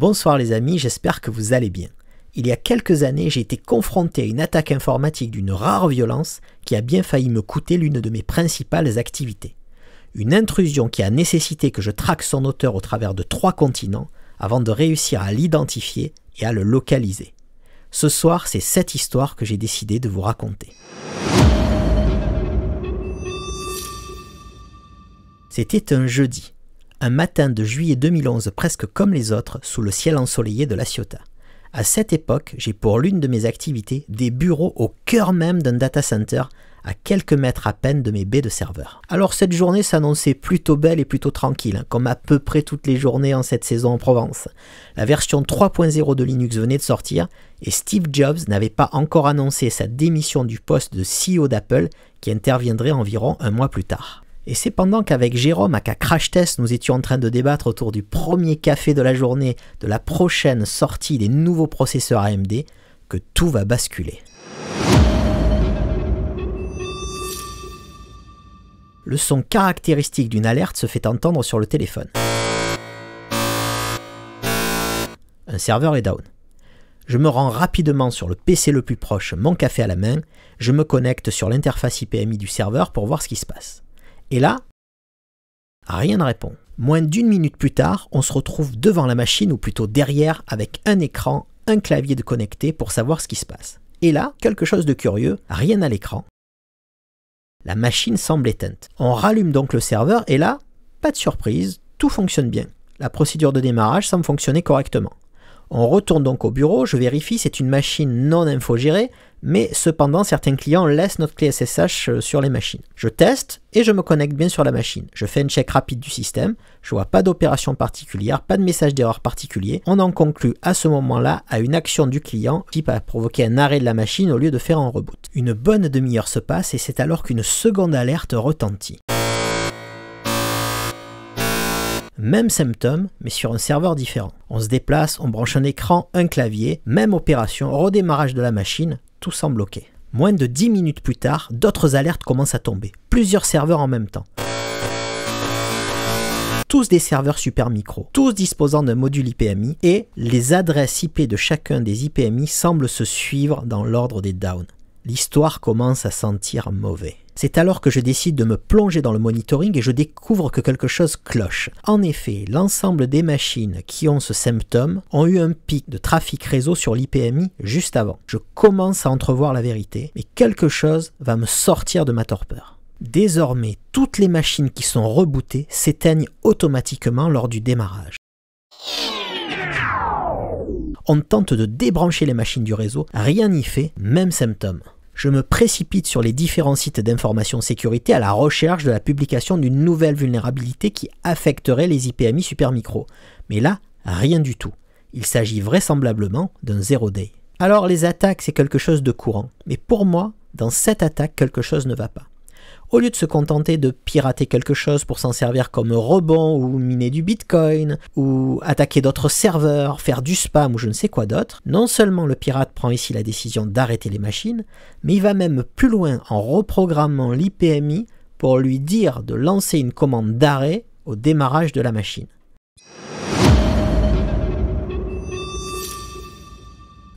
Bonsoir les amis, j'espère que vous allez bien. Il y a quelques années, j'ai été confronté à une attaque informatique d'une rare violence qui a bien failli me coûter l'une de mes principales activités. Une intrusion qui a nécessité que je traque son auteur au travers de trois continents avant de réussir à l'identifier et à le localiser. Ce soir, c'est cette histoire que j'ai décidé de vous raconter. C'était un jeudi, un matin de juillet 2011 presque comme les autres sous le ciel ensoleillé de La Ciotat. À cette époque, j'ai pour l'une de mes activités des bureaux au cœur même d'un data center à quelques mètres à peine de mes baies de serveurs. Alors cette journée s'annonçait plutôt belle et plutôt tranquille, hein, comme à peu près toutes les journées en cette saison en Provence. La version 3.0 de Linux venait de sortir et Steve Jobs n'avait pas encore annoncé sa démission du poste de CEO d'Apple qui interviendrait environ un mois plus tard. Et c'est pendant qu'avec Jérôme à Crash Test, nous étions en train de débattre autour du premier café de la journée de la prochaine sortie des nouveaux processeurs AMD que tout va basculer. Le son caractéristique d'une alerte se fait entendre sur le téléphone. Un serveur est down. Je me rends rapidement sur le PC le plus proche, mon café à la main, je me connecte sur l'interface IPMI du serveur pour voir ce qui se passe. Et là, rien ne répond. Moins d'une minute plus tard, on se retrouve devant la machine, ou plutôt derrière, avec un écran, un clavier de connecté pour savoir ce qui se passe. Et là, quelque chose de curieux, rien à l'écran. La machine semble éteinte. On rallume donc le serveur et là, pas de surprise, tout fonctionne bien. La procédure de démarrage semble fonctionner correctement. On retourne donc au bureau, je vérifie, c'est une machine non infogérée, mais cependant certains clients laissent notre clé SSH euh, sur les machines. Je teste et je me connecte bien sur la machine. Je fais une check rapide du système, je vois pas d'opération particulière, pas de message d'erreur particulier. On en conclut à ce moment-là à une action du client qui va provoquer un arrêt de la machine au lieu de faire un reboot. Une bonne demi-heure se passe et c'est alors qu'une seconde alerte retentit même symptôme, mais sur un serveur différent. On se déplace, on branche un écran, un clavier, même opération, redémarrage de la machine, tout semble bloqué. Moins de 10 minutes plus tard, d'autres alertes commencent à tomber, plusieurs serveurs en même temps. Tous des serveurs super micro, tous disposant d'un module IPMI, et les adresses IP de chacun des IPMI semblent se suivre dans l'ordre des downs l'histoire commence à sentir mauvais. C'est alors que je décide de me plonger dans le monitoring et je découvre que quelque chose cloche. En effet, l'ensemble des machines qui ont ce symptôme ont eu un pic de trafic réseau sur l'IPMI juste avant. Je commence à entrevoir la vérité, mais quelque chose va me sortir de ma torpeur. Désormais, toutes les machines qui sont rebootées s'éteignent automatiquement lors du démarrage. On tente de débrancher les machines du réseau, rien n'y fait, même symptôme. Je me précipite sur les différents sites d'information sécurité à la recherche de la publication d'une nouvelle vulnérabilité qui affecterait les IPMI Supermicro. Mais là, rien du tout. Il s'agit vraisemblablement d'un zero day. Alors les attaques, c'est quelque chose de courant. Mais pour moi, dans cette attaque, quelque chose ne va pas. Au lieu de se contenter de pirater quelque chose pour s'en servir comme rebond ou miner du bitcoin ou attaquer d'autres serveurs, faire du spam ou je ne sais quoi d'autre, non seulement le pirate prend ici la décision d'arrêter les machines, mais il va même plus loin en reprogrammant l'IPMI pour lui dire de lancer une commande d'arrêt au démarrage de la machine.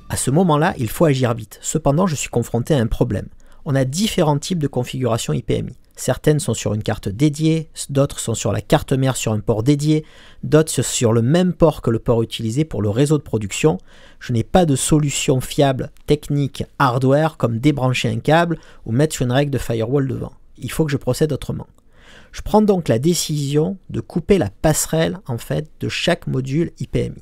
À ce moment-là, il faut agir vite. Cependant, je suis confronté à un problème on a différents types de configurations IPMI. Certaines sont sur une carte dédiée, d'autres sont sur la carte mère sur un port dédié, d'autres sur le même port que le port utilisé pour le réseau de production. Je n'ai pas de solution fiable, technique, hardware comme débrancher un câble ou mettre une règle de firewall devant. Il faut que je procède autrement. Je prends donc la décision de couper la passerelle en fait de chaque module IPMI.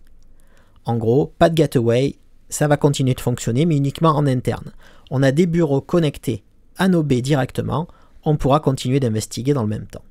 En gros, pas de gateway, ça va continuer de fonctionner, mais uniquement en interne. On a des bureaux connectés à nos B directement, on pourra continuer d'investiguer dans le même temps.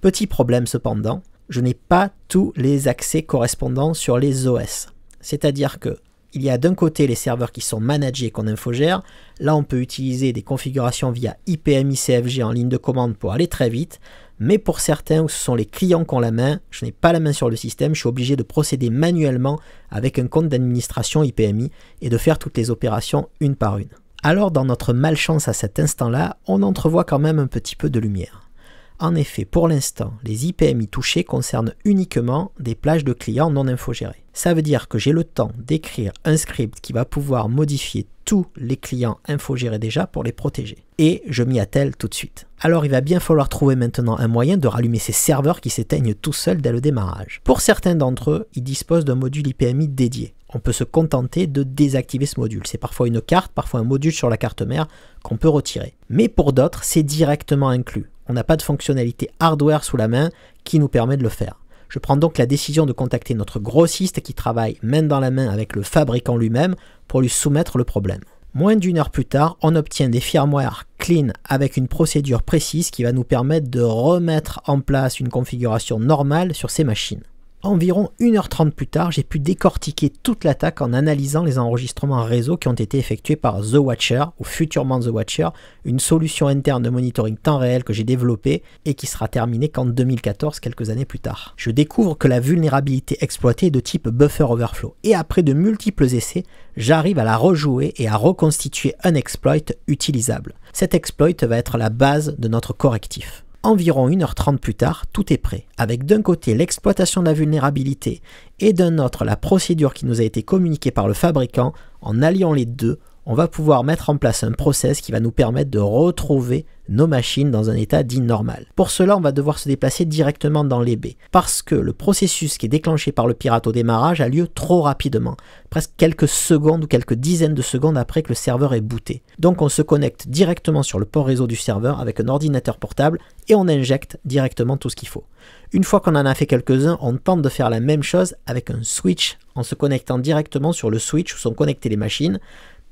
Petit problème cependant, je n'ai pas tous les accès correspondants sur les OS. C'est-à-dire que il y a d'un côté les serveurs qui sont managés qu'on infogère. Là, on peut utiliser des configurations via IPMI CFG en ligne de commande pour aller très vite. Mais pour certains, où ce sont les clients qui ont la main, je n'ai pas la main sur le système, je suis obligé de procéder manuellement avec un compte d'administration IPMI et de faire toutes les opérations une par une. Alors dans notre malchance à cet instant-là, on entrevoit quand même un petit peu de lumière. En effet, pour l'instant, les IPMI touchés concernent uniquement des plages de clients non infogérées. Ça veut dire que j'ai le temps d'écrire un script qui va pouvoir modifier les clients infogérés déjà pour les protéger. Et je m'y attelle tout de suite. Alors il va bien falloir trouver maintenant un moyen de rallumer ces serveurs qui s'éteignent tout seuls dès le démarrage. Pour certains d'entre eux, ils disposent d'un module IPMI dédié. On peut se contenter de désactiver ce module. C'est parfois une carte, parfois un module sur la carte mère qu'on peut retirer. Mais pour d'autres, c'est directement inclus. On n'a pas de fonctionnalité hardware sous la main qui nous permet de le faire. Je prends donc la décision de contacter notre grossiste qui travaille main dans la main avec le fabricant lui-même pour lui soumettre le problème. Moins d'une heure plus tard, on obtient des firmwares clean avec une procédure précise qui va nous permettre de remettre en place une configuration normale sur ces machines. Environ 1h30 plus tard, j'ai pu décortiquer toute l'attaque en analysant les enregistrements réseau qui ont été effectués par The Watcher, ou futurement The Watcher, une solution interne de monitoring temps réel que j'ai développée et qui sera terminée qu'en 2014, quelques années plus tard. Je découvre que la vulnérabilité exploitée est de type buffer overflow, et après de multiples essais, j'arrive à la rejouer et à reconstituer un exploit utilisable. Cet exploit va être la base de notre correctif. Environ 1h30 plus tard, tout est prêt, avec d'un côté l'exploitation de la vulnérabilité et d'un autre la procédure qui nous a été communiquée par le fabricant. En alliant les deux, on va pouvoir mettre en place un process qui va nous permettre de retrouver nos machines dans un état dit normal. Pour cela, on va devoir se déplacer directement dans les baies, parce que le processus qui est déclenché par le pirate au démarrage a lieu trop rapidement, presque quelques secondes ou quelques dizaines de secondes après que le serveur est booté. Donc on se connecte directement sur le port réseau du serveur avec un ordinateur portable et on injecte directement tout ce qu'il faut. Une fois qu'on en a fait quelques-uns, on tente de faire la même chose avec un switch en se connectant directement sur le switch où sont connectées les machines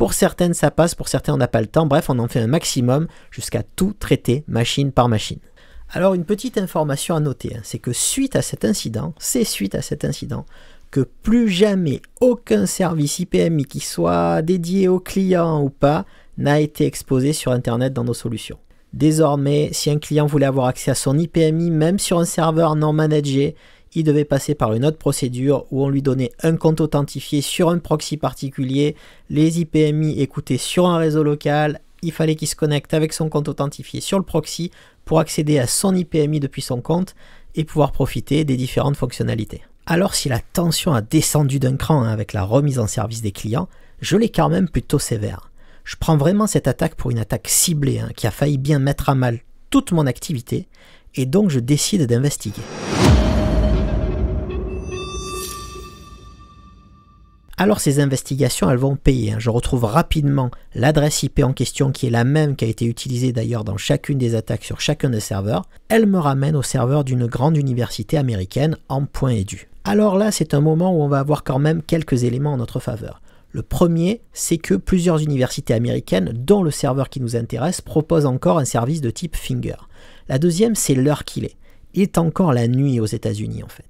pour certaines, ça passe, pour certaines, on n'a pas le temps. Bref, on en fait un maximum jusqu'à tout traiter machine par machine. Alors, une petite information à noter, hein, c'est que suite à cet incident, c'est suite à cet incident que plus jamais aucun service IPMI qui soit dédié au client ou pas n'a été exposé sur Internet dans nos solutions. Désormais, si un client voulait avoir accès à son IPMI, même sur un serveur non managé, il devait passer par une autre procédure où on lui donnait un compte authentifié sur un proxy particulier, les IPMI écoutés sur un réseau local, il fallait qu'il se connecte avec son compte authentifié sur le proxy pour accéder à son IPMI depuis son compte et pouvoir profiter des différentes fonctionnalités. Alors si la tension a descendu d'un cran hein, avec la remise en service des clients, je l'ai quand même plutôt sévère. Je prends vraiment cette attaque pour une attaque ciblée hein, qui a failli bien mettre à mal toute mon activité et donc je décide d'investiguer. alors ces investigations, elles vont payer. Hein. Je retrouve rapidement l'adresse IP en question, qui est la même qui a été utilisée d'ailleurs dans chacune des attaques sur chacun des serveurs. Elle me ramène au serveur d'une grande université américaine en point dû. Alors là, c'est un moment où on va avoir quand même quelques éléments en notre faveur. Le premier, c'est que plusieurs universités américaines, dont le serveur qui nous intéresse, proposent encore un service de type Finger. La deuxième, c'est l'heure qu'il est. Il est encore la nuit aux États-Unis en fait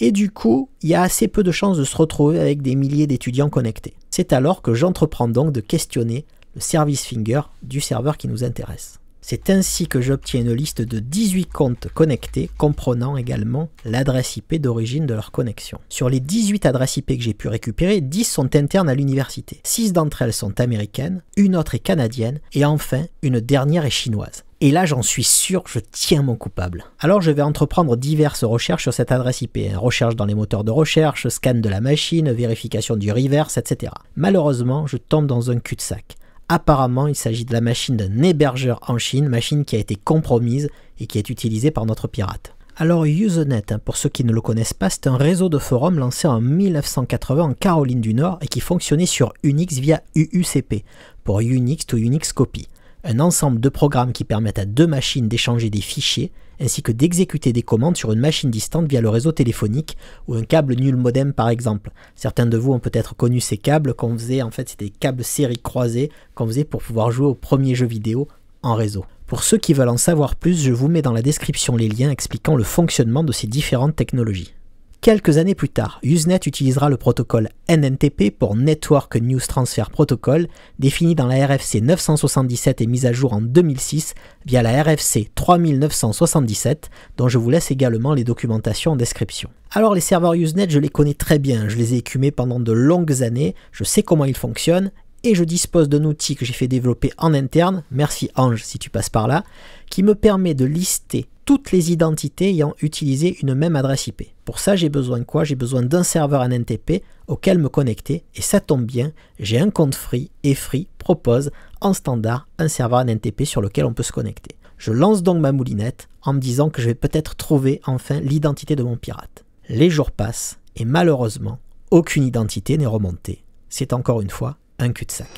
et du coup, il y a assez peu de chances de se retrouver avec des milliers d'étudiants connectés. C'est alors que j'entreprends donc de questionner le service finger du serveur qui nous intéresse. C'est ainsi que j'obtiens une liste de 18 comptes connectés comprenant également l'adresse IP d'origine de leur connexion. Sur les 18 adresses IP que j'ai pu récupérer, 10 sont internes à l'université. 6 d'entre elles sont américaines, une autre est canadienne et enfin une dernière est chinoise. Et là, j'en suis sûr, je tiens mon coupable. Alors, je vais entreprendre diverses recherches sur cette adresse IP. Hein. Recherche dans les moteurs de recherche, scan de la machine, vérification du reverse, etc. Malheureusement, je tombe dans un cul-de-sac. Apparemment, il s'agit de la machine d'un hébergeur en Chine, machine qui a été compromise et qui est utilisée par notre pirate. Alors Usenet, hein, pour ceux qui ne le connaissent pas, c'est un réseau de forums lancé en 1980 en Caroline du Nord et qui fonctionnait sur Unix via UUCP, pour Unix to Unix Copy un ensemble de programmes qui permettent à deux machines d'échanger des fichiers ainsi que d'exécuter des commandes sur une machine distante via le réseau téléphonique ou un câble nul modem par exemple. Certains de vous ont peut-être connu ces câbles qu'on faisait, en fait c'était des câbles série croisés qu'on faisait pour pouvoir jouer aux premiers jeux vidéo en réseau. Pour ceux qui veulent en savoir plus, je vous mets dans la description les liens expliquant le fonctionnement de ces différentes technologies. Quelques années plus tard, Usenet utilisera le protocole NNTP pour Network News Transfer Protocol, défini dans la RFC 977 et mise à jour en 2006 via la RFC 3977, dont je vous laisse également les documentations en description. Alors les serveurs Usenet, je les connais très bien, je les ai écumés pendant de longues années, je sais comment ils fonctionnent et je dispose d'un outil que j'ai fait développer en interne, merci Ange si tu passes par là, qui me permet de lister toutes les identités ayant utilisé une même adresse IP. Pour ça, j'ai besoin de quoi J'ai besoin d'un serveur NTP auquel me connecter, et ça tombe bien, j'ai un compte Free, et Free propose en standard un serveur NTP sur lequel on peut se connecter. Je lance donc ma moulinette en me disant que je vais peut-être trouver enfin l'identité de mon pirate. Les jours passent, et malheureusement, aucune identité n'est remontée. C'est encore une fois un cul-de-sac.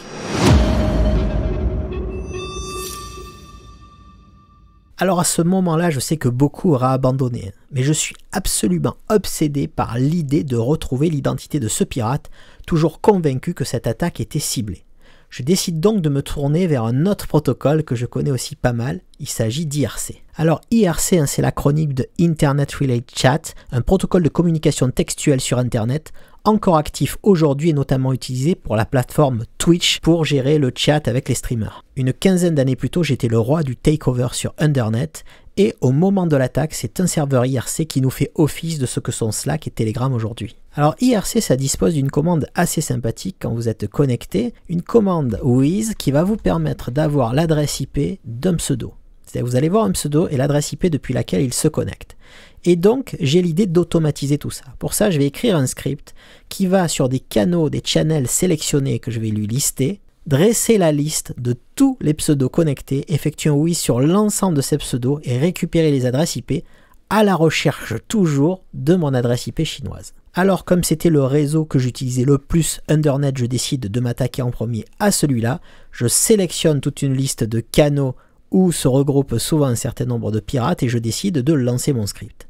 Alors à ce moment-là, je sais que beaucoup aura abandonné, hein. mais je suis absolument obsédé par l'idée de retrouver l'identité de ce pirate, toujours convaincu que cette attaque était ciblée. Je décide donc de me tourner vers un autre protocole que je connais aussi pas mal, il s'agit d'IRC. Alors IRC, hein, c'est la chronique de Internet Relay Chat, un protocole de communication textuelle sur Internet encore actif aujourd'hui et notamment utilisé pour la plateforme Twitch pour gérer le chat avec les streamers. Une quinzaine d'années plus tôt, j'étais le roi du takeover sur Undernet et au moment de l'attaque, c'est un serveur IRC qui nous fait office de ce que sont Slack et Telegram aujourd'hui. Alors IRC, ça dispose d'une commande assez sympathique quand vous êtes connecté, une commande WIZ qui va vous permettre d'avoir l'adresse IP d'un pseudo. C'est-à-dire vous allez voir un pseudo et l'adresse IP depuis laquelle il se connecte. Et donc, j'ai l'idée d'automatiser tout ça. Pour ça, je vais écrire un script qui va sur des canaux, des channels sélectionnés que je vais lui lister, dresser la liste de tous les pseudos connectés, effectuer un oui sur l'ensemble de ces pseudos et récupérer les adresses IP à la recherche toujours de mon adresse IP chinoise. Alors comme c'était le réseau que j'utilisais le plus Undernet, je décide de m'attaquer en premier à celui-là. Je sélectionne toute une liste de canaux où se regroupent souvent un certain nombre de pirates et je décide de lancer mon script.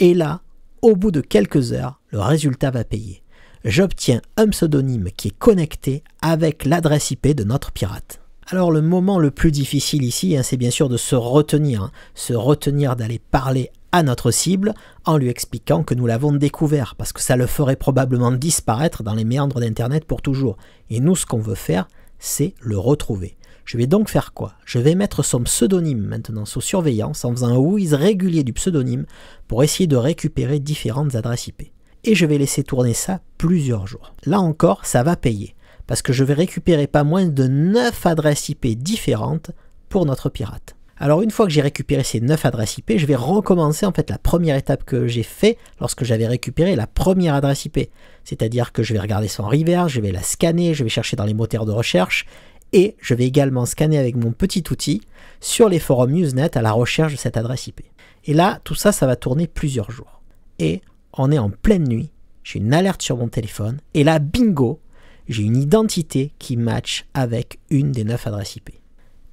Et là, au bout de quelques heures, le résultat va payer. J'obtiens un pseudonyme qui est connecté avec l'adresse IP de notre pirate. Alors le moment le plus difficile ici, hein, c'est bien sûr de se retenir, hein, se retenir d'aller parler à notre cible en lui expliquant que nous l'avons découvert, parce que ça le ferait probablement disparaître dans les méandres d'Internet pour toujours. Et nous, ce qu'on veut faire, c'est le retrouver. Je vais donc faire quoi Je vais mettre son pseudonyme maintenant sous surveillance en faisant un whiz régulier du pseudonyme pour essayer de récupérer différentes adresses IP. Et je vais laisser tourner ça plusieurs jours. Là encore, ça va payer, parce que je vais récupérer pas moins de 9 adresses IP différentes pour notre pirate. Alors une fois que j'ai récupéré ces 9 adresses IP, je vais recommencer en fait la première étape que j'ai fait lorsque j'avais récupéré la première adresse IP. C'est-à-dire que je vais regarder son reverse, je vais la scanner, je vais chercher dans les moteurs de recherche, et je vais également scanner avec mon petit outil sur les forums Usenet à la recherche de cette adresse IP. Et là, tout ça, ça va tourner plusieurs jours. Et on est en pleine nuit, j'ai une alerte sur mon téléphone, et là, bingo, j'ai une identité qui match avec une des neuf adresses IP.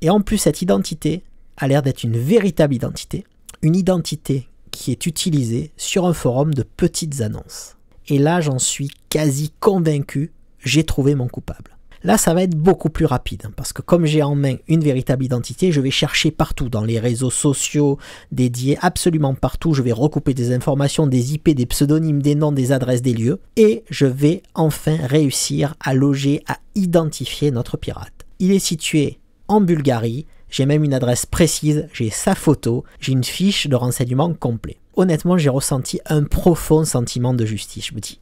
Et en plus, cette identité a l'air d'être une véritable identité, une identité qui est utilisée sur un forum de petites annonces. Et là, j'en suis quasi convaincu, j'ai trouvé mon coupable. Là, ça va être beaucoup plus rapide hein, parce que comme j'ai en main une véritable identité, je vais chercher partout, dans les réseaux sociaux dédiés, absolument partout. Je vais recouper des informations, des IP, des pseudonymes, des noms, des adresses, des lieux et je vais enfin réussir à loger, à identifier notre pirate. Il est situé en Bulgarie, j'ai même une adresse précise, j'ai sa photo, j'ai une fiche de renseignement complet. Honnêtement, j'ai ressenti un profond sentiment de justice. Je me dis,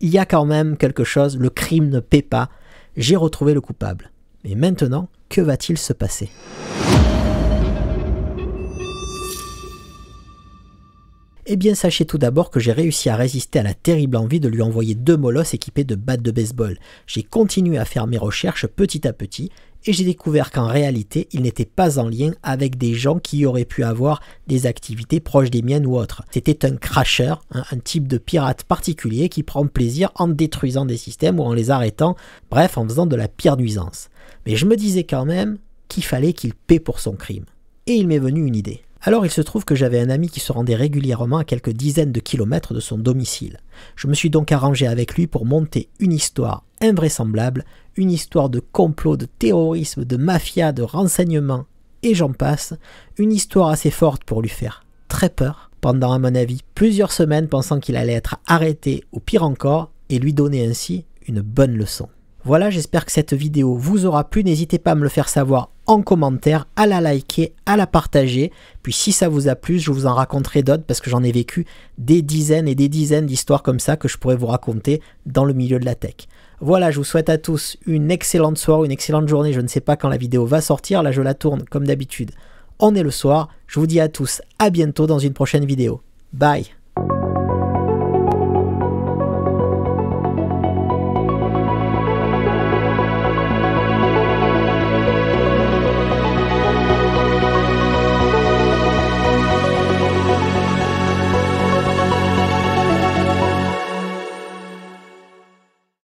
il y a quand même quelque chose, le crime ne paie pas, j'ai retrouvé le coupable. Et maintenant, que va-t-il se passer Eh bien, sachez tout d'abord que j'ai réussi à résister à la terrible envie de lui envoyer deux molosses équipés de battes de baseball. J'ai continué à faire mes recherches petit à petit et j'ai découvert qu'en réalité, il n'était pas en lien avec des gens qui auraient pu avoir des activités proches des miennes ou autres. C'était un crasher, un type de pirate particulier qui prend plaisir en détruisant des systèmes ou en les arrêtant, bref, en faisant de la pire nuisance. Mais je me disais quand même qu'il fallait qu'il paie pour son crime. Et il m'est venu une idée. Alors il se trouve que j'avais un ami qui se rendait régulièrement à quelques dizaines de kilomètres de son domicile. Je me suis donc arrangé avec lui pour monter une histoire invraisemblable, une histoire de complot, de terrorisme, de mafia, de renseignement, et j'en passe, une histoire assez forte pour lui faire très peur, pendant à mon avis plusieurs semaines pensant qu'il allait être arrêté, ou pire encore, et lui donner ainsi une bonne leçon. Voilà, j'espère que cette vidéo vous aura plu. N'hésitez pas à me le faire savoir en commentaire, à la liker, à la partager. Puis si ça vous a plu, je vous en raconterai d'autres parce que j'en ai vécu des dizaines et des dizaines d'histoires comme ça que je pourrais vous raconter dans le milieu de la tech. Voilà, je vous souhaite à tous une excellente soirée, une excellente journée. Je ne sais pas quand la vidéo va sortir, là je la tourne comme d'habitude. On est le soir. Je vous dis à tous à bientôt dans une prochaine vidéo. Bye